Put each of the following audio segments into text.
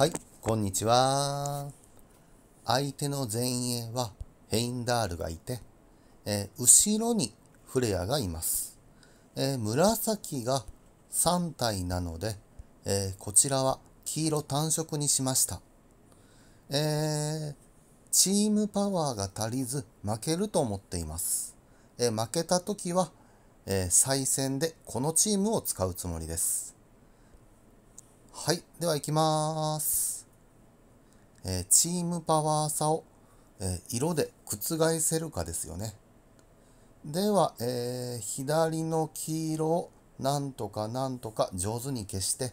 はい、こんにちは。相手の前衛はヘインダールがいて、えー、後ろにフレアがいます。えー、紫が3体なので、えー、こちらは黄色単色にしました。えー、チームパワーが足りず負けると思っています。え負けた時は、え再戦でこのチームを使うつもりです。はい、では行きまーす。えー、チームパワー差を、えー、色で覆せるかですよね。では、えー、左の黄色をなんとかなんとか上手に消して、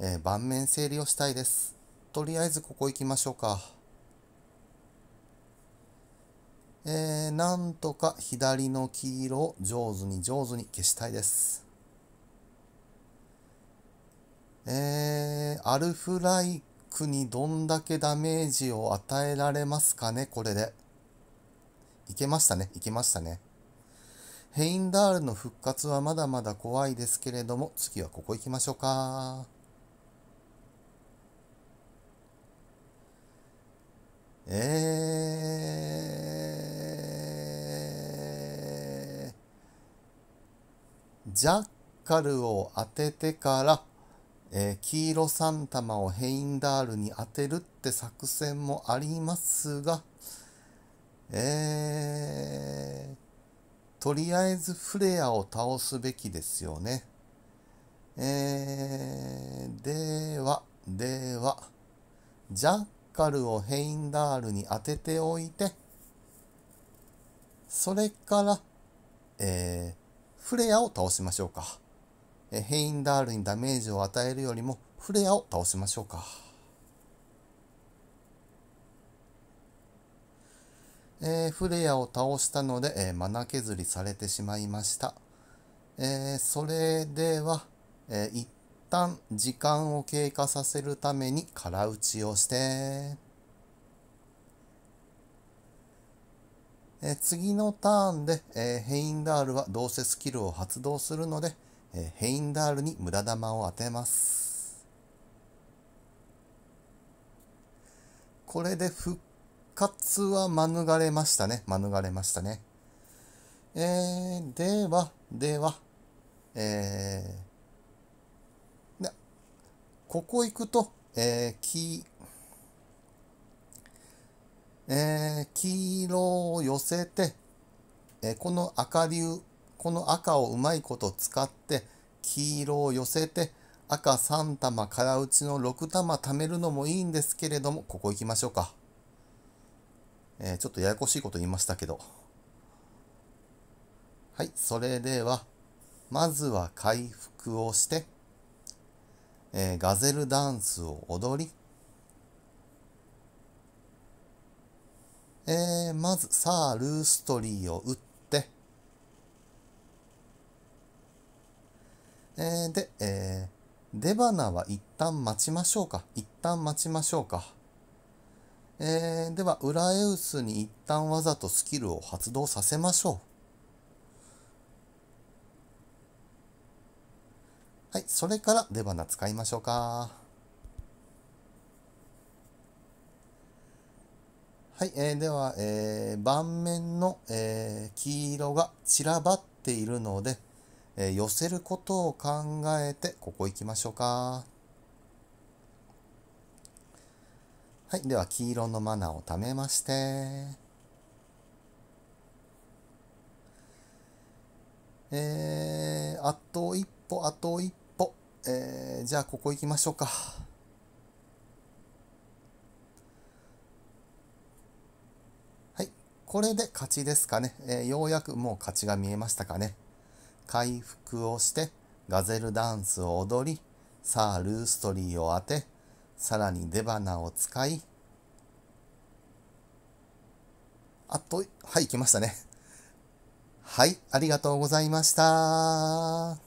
え盤面整理をしたいです。とりあえずここ行きましょうか。えなんとか左の黄色を上手に上手に消したいです。えー、アルフライクにどんだけダメージを与えられますかね、これで。いけましたね、いけましたね。ヘインダールの復活はまだまだ怖いですけれども、次はここ行きましょうか。えー、ジャッカルを当ててから、えー、黄色3玉をヘインダールに当てるって作戦もありますが、えー、とりあえずフレアを倒すべきですよね。えー、では、では、ジャッカルをヘインダールに当てておいて、それから、えー、フレアを倒しましょうか。えヘインダールにダメージを与えるよりもフレアを倒しましょうか。えー、フレアを倒したので、えー、マナ削りされてしまいました。えー、それでは、えー、一旦時間を経過させるために空打ちをして、えー、次のターンで、えー、ヘインダールはどうせスキルを発動するので、えヘインダールに無駄玉を当てます。これで復活は免れましたね。免れましたね。えー、では、では、えー、で、ここ行くと、えー、黄、えー、黄色を寄せて、えー、この赤竜この赤をうまいこと使って黄色を寄せて赤3玉からうちの6玉貯めるのもいいんですけれどもここ行きましょうか、えー、ちょっとややこしいこと言いましたけどはいそれではまずは回復をして、えー、ガゼルダンスを踊りえー、まず、さあ、ルーストリーを打っえー、で、えー、出花は一旦待ちましょうか。一旦待ちましょうか。えー、では、裏エウスに一旦わざとスキルを発動させましょう。はい、それから出花使いましょうか。はい、えー、では、えー、盤面の、えー、黄色が散らばっているので、えー、寄せることを考えて、ここ行きましょうか。はい、では黄色のマナーを貯めまして、えー、あと一歩、あと一歩、えー、じゃあここ行きましょうか。はい、これで勝ちですかね。えー、ようやくもう勝ちが見えましたかね。回復をしてガゼルダンスを踊りさあルーストリーを当てさらに出花を使いあっとはい来ましたねはいありがとうございました